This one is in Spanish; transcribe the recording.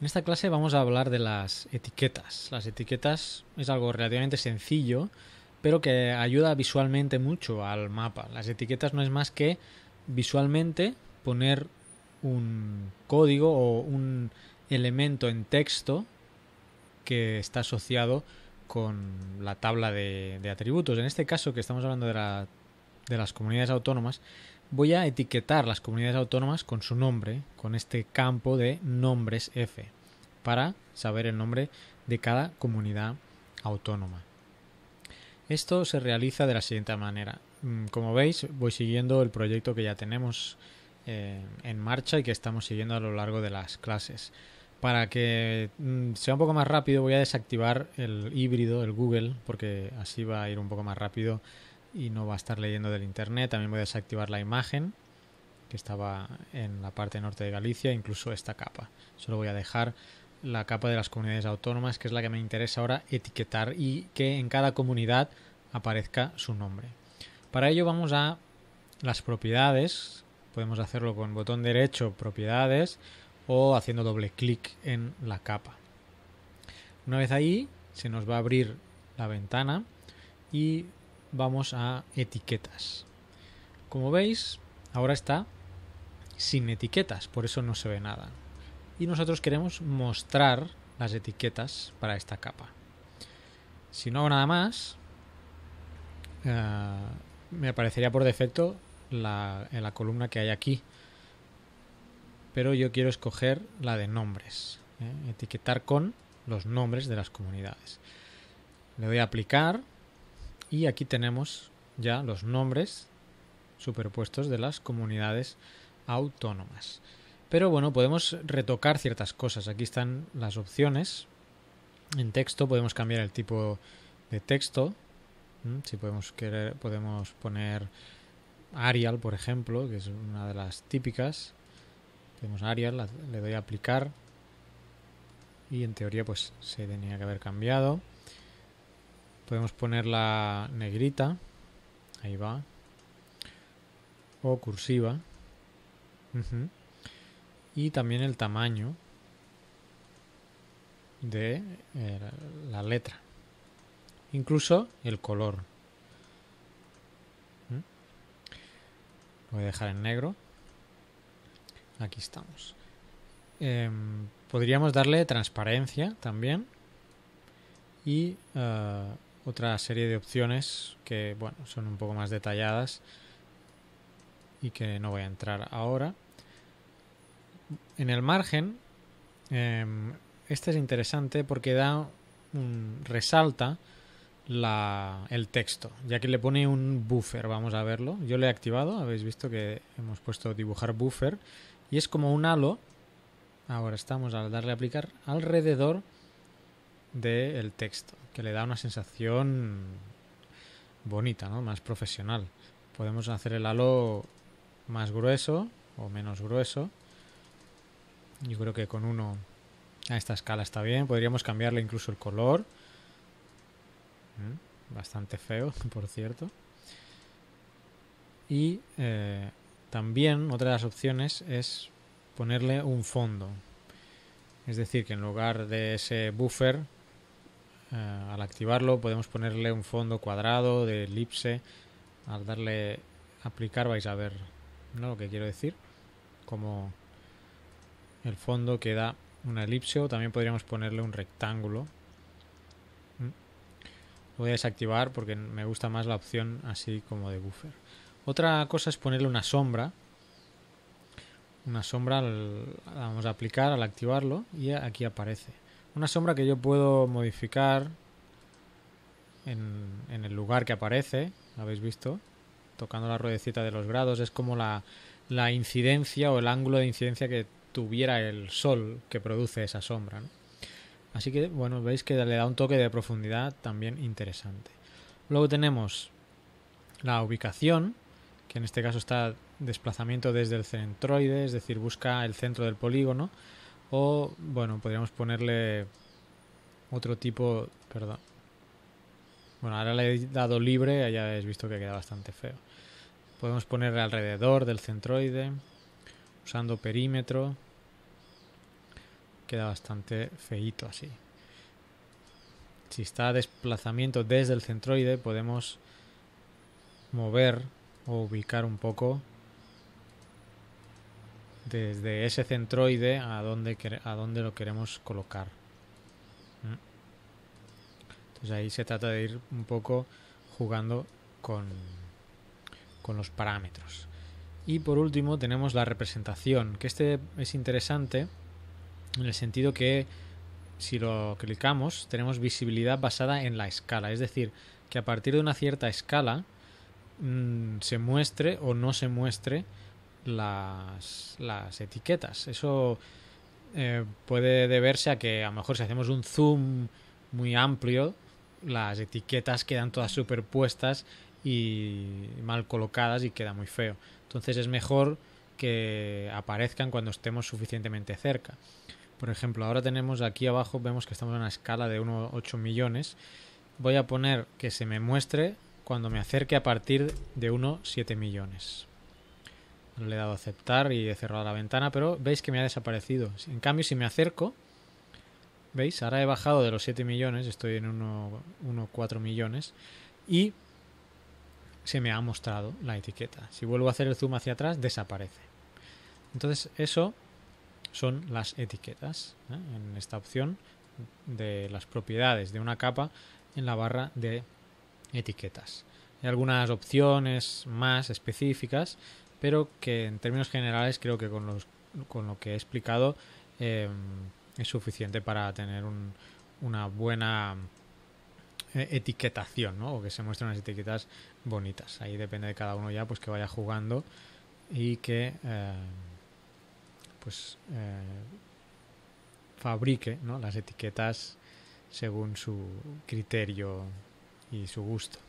En esta clase vamos a hablar de las etiquetas. Las etiquetas es algo relativamente sencillo, pero que ayuda visualmente mucho al mapa. Las etiquetas no es más que visualmente poner un código o un elemento en texto que está asociado con la tabla de, atributos. En este caso que estamos hablando de las comunidades autónomas, voy a etiquetar las comunidades autónomas con su nombre, con este campo de nombres F, para saber el nombre de cada comunidad autónoma. Esto se realiza de la siguiente manera. Mm, como veis, voy siguiendo el proyecto que ya tenemos eh, en marcha y que estamos siguiendo a lo largo de las clases. Para que mm, sea un poco más rápido, voy a desactivar el híbrido, el Google, porque así va a ir un poco más rápido y no va a estar leyendo del internet. También voy a desactivar la imagen que estaba en la parte norte de Galicia, incluso esta capa. Solo voy a dejar la capa de las comunidades autónomas, que es la que me interesa ahora etiquetar y que en cada comunidad aparezca su nombre. Para ello vamos a las propiedades, podemos hacerlo con botón derecho, propiedades, o haciendo doble clic en la capa. Una vez ahí, se nos va a abrir la ventana y vamos a etiquetas. Como veis, ahora está sin etiquetas, por eso no se ve nada. Y nosotros queremos mostrar las etiquetas para esta capa. Si no hago nada más, eh, me aparecería por defecto la, en eh, la columna que hay aquí. Pero yo quiero escoger la de nombres. ¿eh? Etiquetar con los nombres de las comunidades. Le doy a aplicar y aquí tenemos ya los nombres superpuestos de las comunidades autónomas. Pero bueno, podemos retocar ciertas cosas. Aquí están las opciones. En texto podemos cambiar el tipo de texto. ¿Mm? Si podemos querer, podemos poner Arial, por ejemplo, que es una de las típicas. Tenemos Arial, le doy a aplicar. Y en teoría, pues se tenía que haber cambiado. Podemos ponerla negrita. Ahí va. O cursiva. Y también el tamaño de eh, la letra. Incluso el color. ¿Mm? voy a dejar en negro. Aquí estamos. Em, podríamos darle transparencia también. Y... Eh, otra serie de opciones que bueno, son un poco más detalladas y que no voy a entrar ahora. En el margen, este es interesante porque da un, resalta el texto, ya que le pone un buffer, vamos a verlo. Yo le he activado, habéis visto que hemos puesto dibujar buffer y es como un halo. Ahora estamos al darle a aplicar alrededor del texto que le da una sensación bonita, ¿no? Más profesional. Podemos hacer el halo más grueso o menos grueso. Yo creo que con uno a esta escala está bien. Podríamos cambiarle incluso el color. Mm, bastante feo, por cierto. Y eh, también otra de las opciones es ponerle un fondo. Es decir, que en lugar de ese buffer eh, al activarlo podemos ponerle un fondo cuadrado de elipse. Al darle aplicar vais a ver lo que quiero decir. Como el fondo queda una elipse o también podríamos ponerle un rectángulo. Mm. Lo voy a desactivar porque me gusta más la opción así como de buffer. Otra cosa es ponerle una sombra. Una sombra la vamos a aplicar al activarlo y aquí aparece. Una sombra que yo puedo modificar en, el lugar que aparece, ¿habéis visto? Tocando la ruedecita de los grados, es como la, incidencia o el ángulo de incidencia que tuviera el sol que produce esa sombra. Así que, bueno, veis que le da un toque de profundidad también interesante. Luego tenemos la ubicación, que en este caso está desplazamiento desde el centroide, es decir, busca el centro del polígono. O, bueno, podríamos ponerle otro tipo, perdón. Bueno, ahora le he dado libre, ya habéis visto que queda bastante feo. Podemos ponerle alrededor del centroide, usando perímetro. Queda bastante feito así. Si está desplazamiento desde el centroide, podemos mover o ubicar un poco desde ese centroide a dónde, a dónde lo queremos colocar. ¿Mm? Entonces ahí se trata de ir un poco jugando con, con los parámetros. Y por último tenemos la representación, que este es interesante en el sentido que si lo clicamos tenemos visibilidad basada en la escala, es decir, que a partir de una cierta escala mm, se muestre o no se muestre las, etiquetas. Eso eh, puede deberse a que a lo mejor si hacemos un zoom muy amplio, las etiquetas quedan todas superpuestas y mal colocadas y queda muy feo. Entonces es mejor que aparezcan cuando estemos suficientemente cerca. Por ejemplo, ahora tenemos aquí abajo, vemos que estamos en una escala de 1,8 millones. Voy a poner que se me muestre cuando me acerque a partir de 1,7 millones. Le he dado a aceptar y he cerrado la ventana, pero veis que me ha desaparecido. En cambio, si me acerco, veis, ahora he bajado de los 7 millones, estoy en 1,4 millones, y se me ha mostrado la etiqueta. Si vuelvo a hacer el zoom hacia atrás, desaparece. Entonces, eso son las etiquetas. ¿eh? En esta opción de las propiedades de una capa en la barra de etiquetas. Hay algunas opciones más específicas pero que en términos generales creo que con, lo que he explicado em, es suficiente para tener una buena eh, etiquetación, O que se muestren las etiquetas bonitas. Ahí depende de cada uno ya, pues, que vaya jugando y que, eh, pues, eh, fabrique, Las etiquetas según su criterio y su gusto.